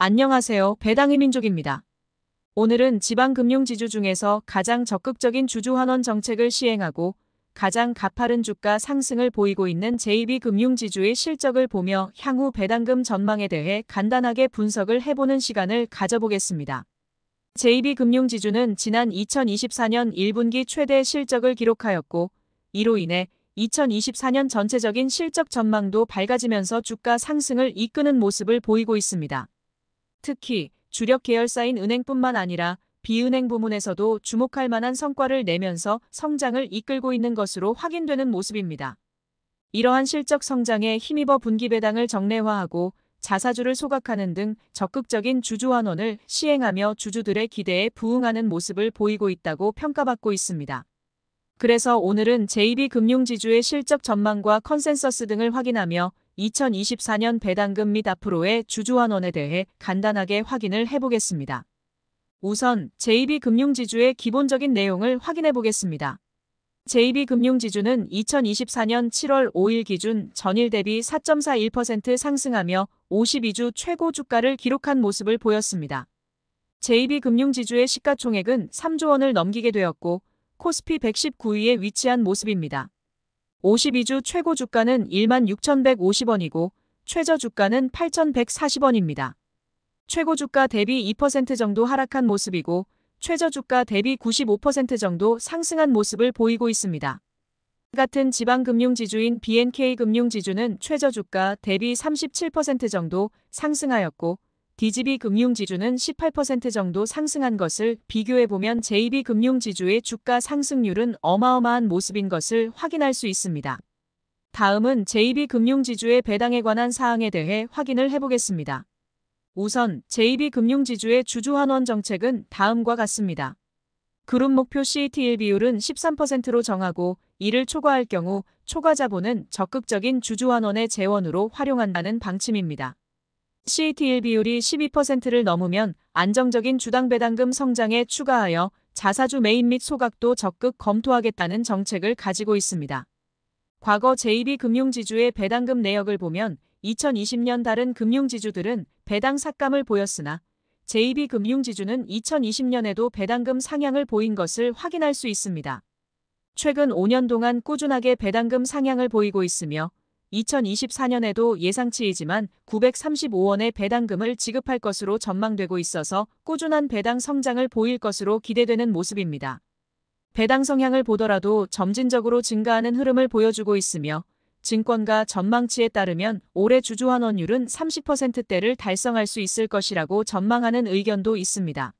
안녕하세요. 배당의 민족입니다. 오늘은 지방금융지주 중에서 가장 적극적인 주주환원 정책을 시행하고 가장 가파른 주가 상승을 보이고 있는 JB금융지주의 실적을 보며 향후 배당금 전망에 대해 간단하게 분석을 해보는 시간을 가져보겠습니다. JB금융지주는 지난 2024년 1분기 최대 실적을 기록하였고 이로 인해 2024년 전체적인 실적 전망도 밝아지면서 주가 상승을 이끄는 모습을 보이고 있습니다. 특히 주력 계열사인 은행뿐만 아니라 비은행 부문에서도 주목할 만한 성과를 내면서 성장을 이끌고 있는 것으로 확인되는 모습입니다. 이러한 실적 성장에 힘입어 분기배당을 정례화하고 자사주를 소각하는 등 적극적인 주주환원을 시행하며 주주들의 기대에 부응하는 모습을 보이고 있다고 평가받고 있습니다. 그래서 오늘은 JB금융지주의 실적 전망과 컨센서스 등을 확인하며 2024년 배당금 및 앞으로의 주주환원에 대해 간단하게 확인을 해보겠습니다. 우선 JB금융지주의 기본적인 내용을 확인해 보겠습니다. JB금융지주는 2024년 7월 5일 기준 전일 대비 4.41% 상승하며 52주 최고 주가를 기록한 모습을 보였습니다. JB금융지주의 시가총액은 3조 원을 넘기게 되었고 코스피 119위에 위치한 모습입니다. 52주 최고 주가는 16,150원이고 최저 주가는 8,140원입니다. 최고 주가 대비 2% 정도 하락한 모습이고 최저 주가 대비 95% 정도 상승한 모습을 보이고 있습니다. 같은 지방금융지주인 BNK금융지주는 최저 주가 대비 37% 정도 상승하였고 DGB 금융지주는 18% 정도 상승한 것을 비교해보면 JB 금융지주의 주가 상승률은 어마어마한 모습인 것을 확인할 수 있습니다. 다음은 JB 금융지주의 배당에 관한 사항에 대해 확인을 해보겠습니다. 우선 JB 금융지주의 주주환원 정책은 다음과 같습니다. 그룹 목표 CETL 비율은 13%로 정하고 이를 초과할 경우 초과 자본은 적극적인 주주환원의 재원으로 활용한다는 방침입니다. c e t l 비율이 12%를 넘으면 안정적인 주당 배당금 성장에 추가하여 자사주 매입 및 소각도 적극 검토하겠다는 정책을 가지고 있습니다. 과거 제2비금융지주의 배당금 내역을 보면 2020년 다른 금융지주들은 배당 삭감을 보였으나 제2비금융지주는 2020년에도 배당금 상향을 보인 것을 확인할 수 있습니다. 최근 5년 동안 꾸준하게 배당금 상향을 보이고 있으며 2024년에도 예상치이지만 935원의 배당금을 지급할 것으로 전망되고 있어서 꾸준한 배당 성장을 보일 것으로 기대되는 모습입니다. 배당 성향을 보더라도 점진적으로 증가하는 흐름을 보여주고 있으며 증권가 전망치에 따르면 올해 주주환원율은 30%대를 달성할 수 있을 것이라고 전망하는 의견도 있습니다.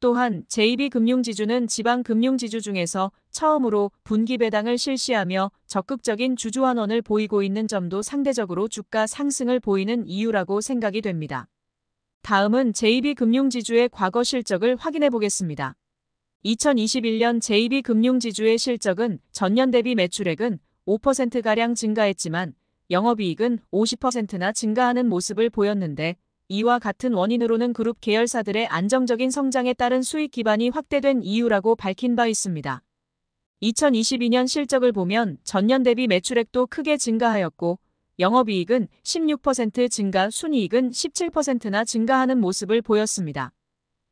또한 제2비금융지주는 지방금융지주 중에서 처음으로 분기배당을 실시하며 적극적인 주주환원을 보이고 있는 점도 상대적으로 주가 상승을 보이는 이유라고 생각이 됩니다. 다음은 제2비금융지주의 과거 실적을 확인해 보겠습니다. 2021년 제2비금융지주의 실적은 전년 대비 매출액은 5%가량 증가했지만 영업이익은 50%나 증가하는 모습을 보였는데 이와 같은 원인으로는 그룹 계열사들의 안정적인 성장에 따른 수익 기반이 확대된 이유라고 밝힌 바 있습니다. 2022년 실적을 보면 전년 대비 매출액도 크게 증가하였고 영업이익은 16% 증가, 순이익은 17%나 증가하는 모습을 보였습니다.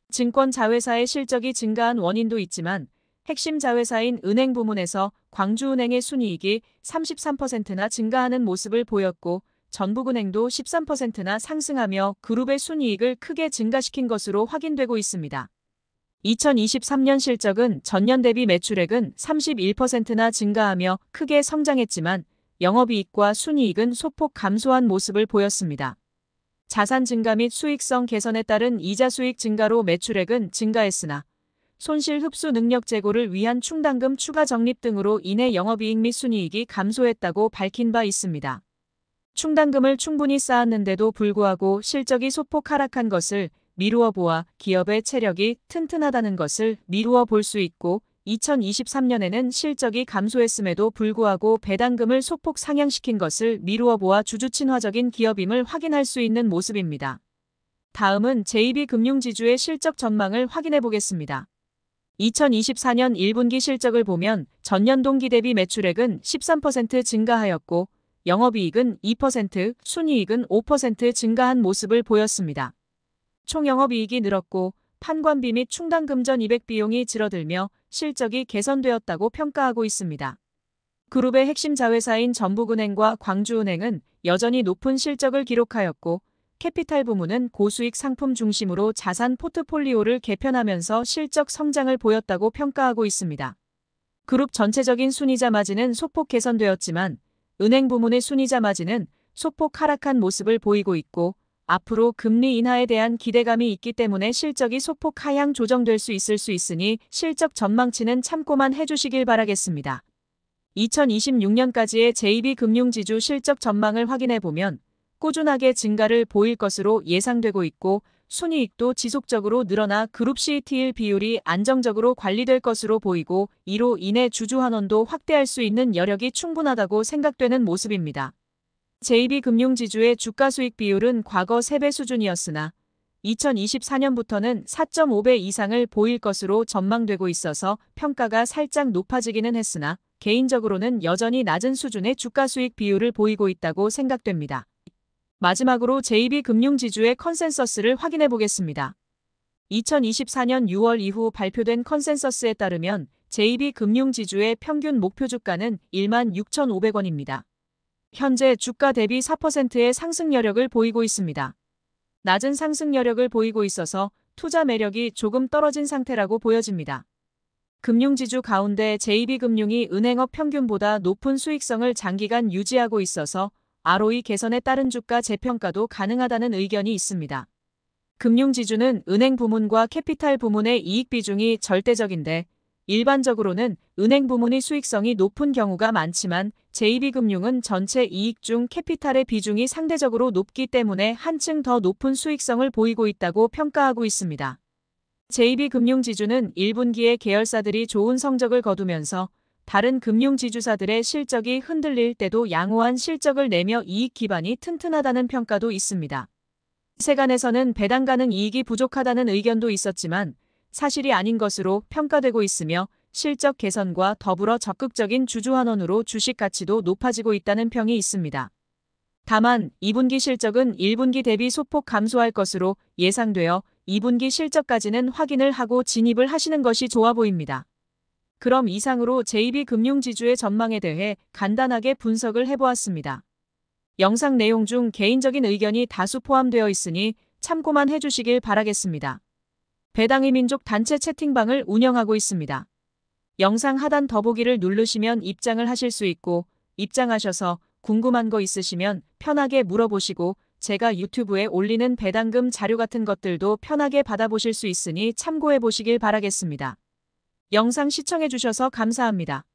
증권 자회사의 실적이 증가한 원인도 있지만 핵심 자회사인 은행 부문에서 광주은행의 순이익이 33%나 증가하는 모습을 보였고 전북은행도 13%나 상승하며 그룹의 순이익을 크게 증가시킨 것으로 확인되고 있습니다. 2023년 실적은 전년 대비 매출액은 31%나 증가하며 크게 성장했지만 영업이익과 순이익은 소폭 감소한 모습을 보였습니다. 자산 증가 및 수익성 개선에 따른 이자 수익 증가로 매출액은 증가했으나 손실 흡수 능력 제고를 위한 충당금 추가 적립 등으로 인해 영업이익 및 순이익이 감소했다고 밝힌 바 있습니다. 충당금을 충분히 쌓았는데도 불구하고 실적이 소폭 하락한 것을 미루어 보아 기업의 체력이 튼튼하다는 것을 미루어 볼 수 있고 2023년에는 실적이 감소했음에도 불구하고 배당금을 소폭 상향시킨 것을 미루어 보아 주주친화적인 기업임을 확인할 수 있는 모습입니다. 다음은 JB금융지주의 실적 전망을 확인해 보겠습니다. 2024년 1분기 실적을 보면 전년 동기 대비 매출액은 13% 증가하였고 영업이익은 2%, 순이익은 5% 증가한 모습을 보였습니다. 총 영업이익이 늘었고 판관비 및 충당금전 200 비용이 줄어들며 실적이 개선되었다고 평가하고 있습니다. 그룹의 핵심 자회사인 전북은행과 광주은행은 여전히 높은 실적을 기록하였고 캐피탈 부문은 고수익 상품 중심으로 자산 포트폴리오를 개편하면서 실적 성장을 보였다고 평가하고 있습니다. 그룹 전체적인 순이자 마진은 소폭 개선되었지만 은행 부문의 순이자 마진은 소폭 하락한 모습을 보이고 있고 앞으로 금리 인하에 대한 기대감이 있기 때문에 실적이 소폭 하향 조정될 수 있을 수 있으니 실적 전망치는 참고만 해주시길 바라겠습니다. 2026년까지의 JB금융지주 실적 전망을 확인해보면 꾸준하게 증가를 보일 것으로 예상되고 있고 순이익도 지속적으로 늘어나 그룹 CET일 비율이 안정적으로 관리될 것으로 보이고 이로 인해 주주환원도 확대할 수 있는 여력이 충분하다고 생각되는 모습입니다. JB금융지주의 주가 수익 비율은 과거 3배 수준이었으나 2024년부터는 4.5배 이상을 보일 것으로 전망되고 있어서 평가가 살짝 높아지기는 했으나 개인적으로는 여전히 낮은 수준의 주가 수익 비율을 보이고 있다고 생각됩니다. 마지막으로 JB 금융지주의 컨센서스를 확인해 보겠습니다. 2024년 6월 이후 발표된 컨센서스에 따르면 JB 금융지주의 평균 목표 주가는 16,500원입니다. 현재 주가 대비 4%의 상승 여력을 보이고 있습니다. 낮은 상승 여력을 보이고 있어서 투자 매력이 조금 떨어진 상태라고 보여집니다. 금융지주 가운데 JB금융이 은행업 평균보다 높은 수익성을 장기간 유지하고 있어서 ROE 개선에 따른 주가 재평가도 가능하다는 의견이 있습니다. 금융지주는 은행 부문과 캐피탈 부문의 이익 비중이 절대적인데 일반적으로는 은행 부문의 수익성이 높은 경우가 많지만 제2금융은 전체 이익 중 캐피탈의 비중이 상대적으로 높기 때문에 한층 더 높은 수익성을 보이고 있다고 평가하고 있습니다. 제2금융지주는 1분기에 계열사들이 좋은 성적을 거두면서 다른 금융지주사들의 실적이 흔들릴 때도 양호한 실적을 내며 이익 기반이 튼튼하다는 평가도 있습니다. 세간에서는 배당가는 이익이 부족하다는 의견도 있었지만 사실이 아닌 것으로 평가되고 있으며 실적 개선과 더불어 적극적인 주주환원으로 주식 가치도 높아지고 있다는 평이 있습니다. 다만 2분기 실적은 1분기 대비 소폭 감소할 것으로 예상되어 2분기 실적까지는 확인을 하고 진입을 하시는 것이 좋아 보입니다. 그럼 이상으로 JB 금융지주의 전망에 대해 간단하게 분석을 해보았습니다. 영상 내용 중 개인적인 의견이 다수 포함되어 있으니 참고만 해주시길 바라겠습니다. 배당의 민족 단체 채팅방을 운영하고 있습니다. 영상 하단 더보기를 누르시면 입장을 하실 수 있고 입장하셔서 궁금한 거 있으시면 편하게 물어보시고 제가 유튜브에 올리는 배당금 자료 같은 것들도 편하게 받아보실 수 있으니 참고해 보시길 바라겠습니다. 영상 시청해주셔서 감사합니다.